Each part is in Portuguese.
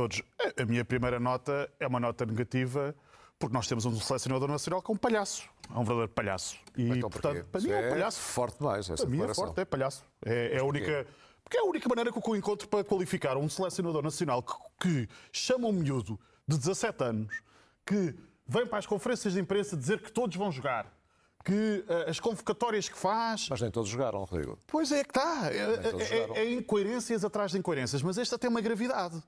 todos. A minha primeira nota é uma nota negativa, porque nós temos um selecionador nacional que é um palhaço. É um verdadeiro palhaço. E, então, portanto, para mim é um é palhaço. forte demais, essa Para mim é forte, é palhaço. É, é a única. Porque é a única maneira que eu encontro para qualificar um selecionador nacional que, que chama um miúdo de 17 anos, que vem para as conferências de imprensa dizer que todos vão jogar, que uh, as convocatórias que faz. Mas nem todos jogaram, Rodrigo. Pois é que está. É, é, é, é, incoerências atrás de incoerências, mas esta tem uma gravidade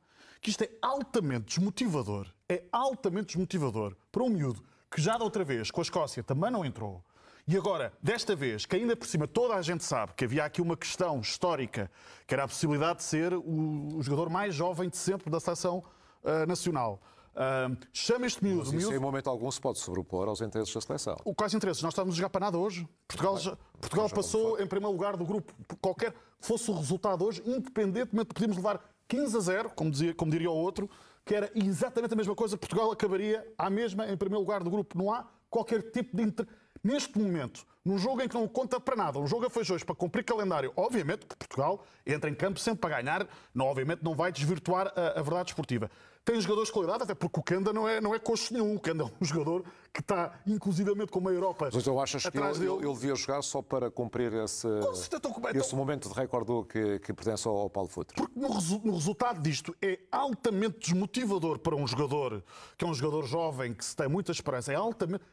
que isto é altamente desmotivador. É altamente desmotivador para um miúdo que já da outra vez com a Escócia também não entrou. E agora, desta vez, que ainda por cima toda a gente sabe que havia aqui uma questão histórica, que era a possibilidade de ser o, jogador mais jovem de sempre da seleção uh, nacional. Uh, chama este miúdo. Mas isso miúdo, em momento algum se pode sobrepor aos interesses da seleção. O, quais interesses? Nós estamos a jogar para nada hoje. Portugal, já, Portugal passou em primeiro lugar do grupo. Qualquer fosse o resultado hoje, independentemente de podermos levar 15 a 0, como, dizia, como diria o outro, que era exatamente a mesma coisa, Portugal acabaria à mesma em primeiro lugar do grupo. Não há qualquer tipo de. Inter... Neste momento, num jogo em que não conta para nada, um jogo a feijões para cumprir calendário, obviamente que Portugal entra em campo sempre para ganhar, não, obviamente não vai desvirtuar a, a verdade esportiva. Tem jogadores de qualidade, até porque o Kanda não é, não é coxo nenhum. O Kanda é um jogador que está, inclusivamente, com uma Europa. Mas eu achas que ele, dele. ele devia jogar só para cumprir esse, então, então- esse momento de recorde que, que pertence ao Paulo Futre? Porque no, no, resultado disto é altamente desmotivador para um jogador que é um jogador jovem, que se tem muita esperança. É altamente.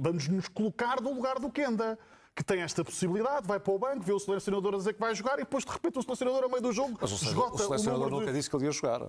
Vamos nos colocar no lugar do Kanda que tem esta possibilidade, vai para o banco, vê o selecionador a dizer que vai jogar e depois de repente o selecionador a meio do jogo Mas o esgota o selecionador o nunca de... disse que ele ia jogar.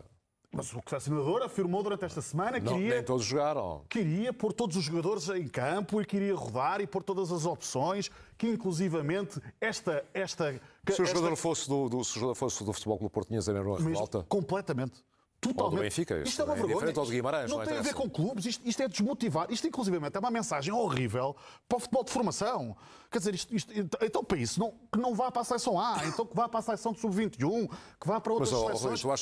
Mas o selecionador afirmou durante esta semana que queria. Nem todos jogaram. Queria pôr todos os jogadores em campo e queria rodar e pôr todas as opções, que inclusivamente esta. esta se, esta, o jogador fosse do, do, se o jogador fosse do Futebol Clube Porto, tinhas a mesma revolta? Completamente totalmente. Ou do Benfica, isto é uma é vergonha. aos Guimarães, não, não tem a ver com clubes, isto, isto é desmotivar. Isto, inclusive, é uma mensagem horrível para o futebol de formação. Quer dizer, isto, isto, então para isso, não, que não vá para a seleção A, então que vá para a seleção de sub-21, que vá para outras Mas, seleções. tu achas